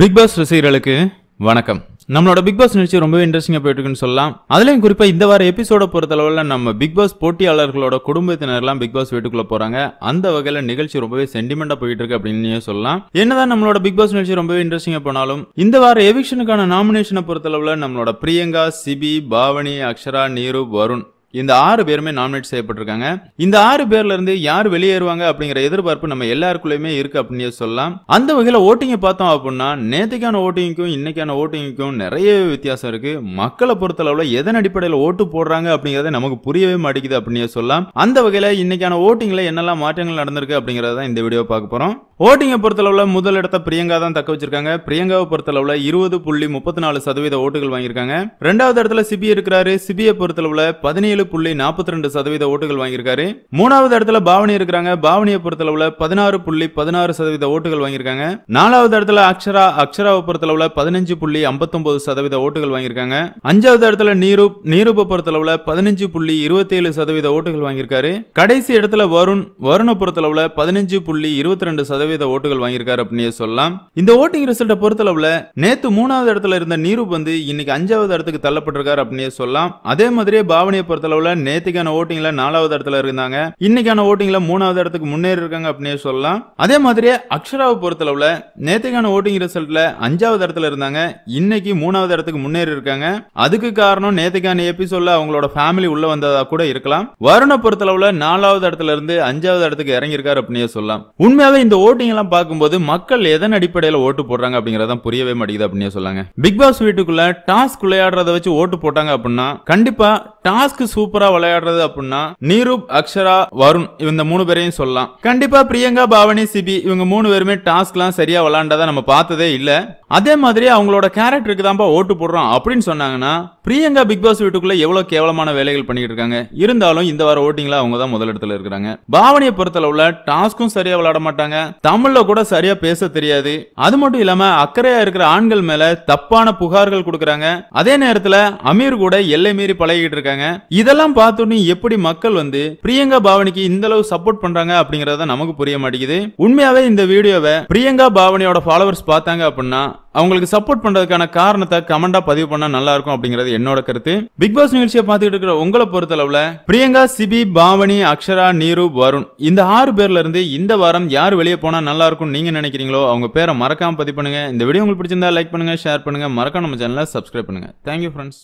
big pass ரசிகர்களுக்கு வணக்கம் நம்மளோட பிக் பாஸ் நிகழ்ச்சி ரொம்பவே இன்ட்ரெஸ்டிங்காக போயிட்டு இருக்குன்னு சொல்லலாம் அதுலேயும் குறிப்பாக இந்த வார எபிசோட பொறுத்தளவில் நம்ம பிக் பாஸ் போட்டியாளர்களோட குடும்பத்தினர்லாம் பிக் பாஸ் வீட்டுக்குள்ளே போகிறாங்க அந்த வகையில் நிகழ்ச்சி ரொம்பவே சென்டிமெண்டாக போயிட்டு இருக்கு அப்படின்னு சொல்லலாம் என்னதான் நம்மளோட பிக் பாஸ் நிகழ்ச்சி ரொம்பவே இன்ட்ரெஸ்டிங்காக போனாலும் இந்த வார எவிக்ஷனுக்கான நாமினேஷனை பொறுத்தளவில் நம்மளோட பிரியங்கா சிபி பாவனி அக்ஷரா நீரு வருண் இந்த ஆறு பேருமே நாமினேட் செய்யப்பட்டிருக்காங்க இந்த ஆறு பேர்ல இருந்து யார் வெளியேறுவாங்க அப்படிங்கிற எதிர்பார்ப்பு நம்ம எல்லாருக்குள்ளயுமே இருக்கு அப்படின்னு சொல்லலாம் அந்த வகையில ஓட்டிங்கை பார்த்தோம் அப்படின்னா நேற்றுக்கான ஓட்டிங்க்கும் இன்னைக்கான ஓட்டிங்க்கும் நிறைய வித்தியாசம் இருக்கு மக்களை பொறுத்த அளவுல எதன் அடிப்படையில் ஓட்டு போடுறாங்க அப்படிங்கறத நமக்கு புரியவே மாட்டேங்குது அப்படின்னு சொல்லலாம் அந்த வகையில இன்னைக்கான ஓட்டிங்ல என்னெல்லாம் மாற்றங்கள் நடந்திருக்கு அப்படிங்கறத இந்த வீடியோ பார்க்க போறோம் ஓட்டிங்கை பொறுத்தளவில் முதலிடத்தை பிரியங்கா தான் தக்க வச்சிருக்காங்க பிரியங்காவை பொறுத்தளவில் இருபது புள்ளி முப்பத்தி நாலு சதவீத ஓட்டுகள் வாங்கியிருக்காங்க ரெண்டாவது இடத்துல சிபி இருக்கிறாரு சிபியை பொறுத்தளவில் பதினேழு புள்ளி நாற்பத்தி ரெண்டு சதவீத ஓட்டுகள் வாங்கியிருக்காரு மூணாவது இடத்துல பாவனி இருக்கிறாங்க பாவனியை பொறுத்தளவில் பதினாறு புள்ளி பதினாறு சதவீத ஓட்டுகள் வாங்கியிருக்காங்க நாலாவது இடத்துல அக்ஷரா அக்ஷராவை பொறுத்தளவில் பதினஞ்சு புள்ளி ஐம்பத்தொன்பது சதவீத ஓட்டுகள் வாங்கியிருக்காங்க அஞ்சாவது இடத்துல நீரூப் நீரூப்பை பொறுத்தளவில் பதினஞ்சு புள்ளி இருபத்தி ஏழு சதவீத ஓட்டுகள் வாங்கியிருக்காரு கடைசி இடத்துல வருண் வருணை பொறுத்தளவில் பதினஞ்சு புள்ளி இருபத்தி ரெண்டு சதவீத சதவீத ஓட்டுகள் வாங்கியிருக்காரு அப்படின்னு சொல்லலாம் இந்த ஓட்டிங் ரிசல்ட்டை பொறுத்தளவுல நேத்து மூணாவது இடத்துல இருந்த நீரூப் வந்து இன்னைக்கு அஞ்சாவது இடத்துக்கு தள்ளப்பட்டிருக்காரு அப்படின்னு சொல்லலாம் அதே மாதிரியே பாவனையை பொறுத்தளவுல நேத்துக்கான ஓட்டிங்ல நாலாவது இடத்துல இருந்தாங்க இன்னைக்கான ஓட்டிங்ல மூணாவது இடத்துக்கு முன்னேறி இருக்காங்க அப்படின்னு சொல்லலாம் அதே மாதிரியே அக்ஷராவை பொறுத்தளவுல நேத்துக்கான ஓட்டிங் ரிசல்ட்ல அஞ்சாவது இடத்துல இருந்தாங்க இன்னைக்கு மூணாவது இடத்துக்கு முன்னேறி இருக்காங்க அதுக்கு காரணம் நேத்துக்கான எபிசோட்ல அவங்களோட ஃபேமிலி உள்ள வந்ததா கூட இருக்கலாம் வருண பொறுத்தளவுல நாலாவது இடத்துல இருந்து அஞ்சாவது இடத்துக்கு இறங்கியிருக்காரு அப்படின்னு சொல்லலாம் உண்மையாவே இந்த ஓட்டு ஓட்டிங் எல்லாம் பார்க்கும்போது மக்கள் எதன் அடிப்படையில் ஓட்டு போடுறாங்க அப்படிங்கறத புரியவே மாட்டேங்குது அப்படின்னு சொல்லாங்க பிக் பாஸ் வீட்டுக்குள்ள டாஸ்க் விளையாடுறத வச்சு ஓட்டு போட்டாங்க அப்படின்னா கண்டிப்பா டாஸ்க் சூப்பரா விளையாடுறது அப்படின்னா நீரூப் அக்ஷரா வருண் இந்த மூணு பேரையும் சொல்லலாம் கண்டிப்பா பிரியங்கா பாவனி சிபி இவங்க மூணு பேருமே டாஸ்க் எல்லாம் சரியா விளையாண்டதா நம்ம பார்த்ததே இல்ல அதே மாதிரி அவங்களோட கேரக்டருக்கு தான்ப்பா ஓட்டு போடுறோம் அப்படின்னு சொன்னாங்கன்னா பிரியங்கா பிக் பாஸ் வீட்டுக்குள்ள எவ்வளவு கேவலமான வேலைகள் பண்ணிட்டு இருக்காங்க இருந்தாலும் இந்த வாரம் ஓட்டிங்ல அவங்க தான் முதலிடத்துல இருக்கிறாங்க பாவனையை உள்ள டாஸ்க்கும் சரியா விளையாட மாட்டாங்க தமிழ்ல கூட சரியா பேச தெரியாது அது மட்டும் இல்லாம அக்கறையா இருக்கிற ஆண்கள் மேல தப்பான புகார்கள் கொடுக்கறாங்க அதே நேரத்துல அமீர் கூட எல்லை மீறி பழகிட்டு இருக்காங்க இதெல்லாம் பார்த்துட்டு எப்படி மக்கள் வந்து பிரியங்கா பாவனிக்கு இந்த அளவு சப்போர்ட் பண்றாங்க அப்படிங்கறத நமக்கு புரிய மாட்டேங்குது உண்மையாவே இந்த வீடியோவை பிரியங்கா பாவனியோட ஃபாலோவர்ஸ் பார்த்தாங்க அப்படின்னா அவங்களுக்கு சப்போர்ட் பண்றதுக்கான காரணத்தை கமெண்டா பதிவு பண்ணா நல்லா இருக்கும் அப்படிங்கிறது என்னோட கருத்து பிக் பாஸ் நிகழ்ச்சியை பார்த்துட்டு இருக்கிற உங்களை பொறுத்தளவுல பிரியங்கா சிபி பாவனி அக்ஷரா நீரு வருண் இந்த ஆறு பேர்ல இருந்து இந்த வாரம் யார் வெளியே போனா நல்லா இருக்கும் நீங்க நினைக்கிறீங்களோ அவங்க பேரை மறக்காம பதிவு பண்ணுங்க இந்த வீடியோ உங்களுக்கு பிடிச்சிருந்தா லைக் பண்ணுங்க ஷேர் பண்ணுங்க மறக்காம நம்ம சேனலை சப்ஸ்கிரைப் பண்ணுங்க தேங்க்யூ ஃப்ரெண்ட்ஸ்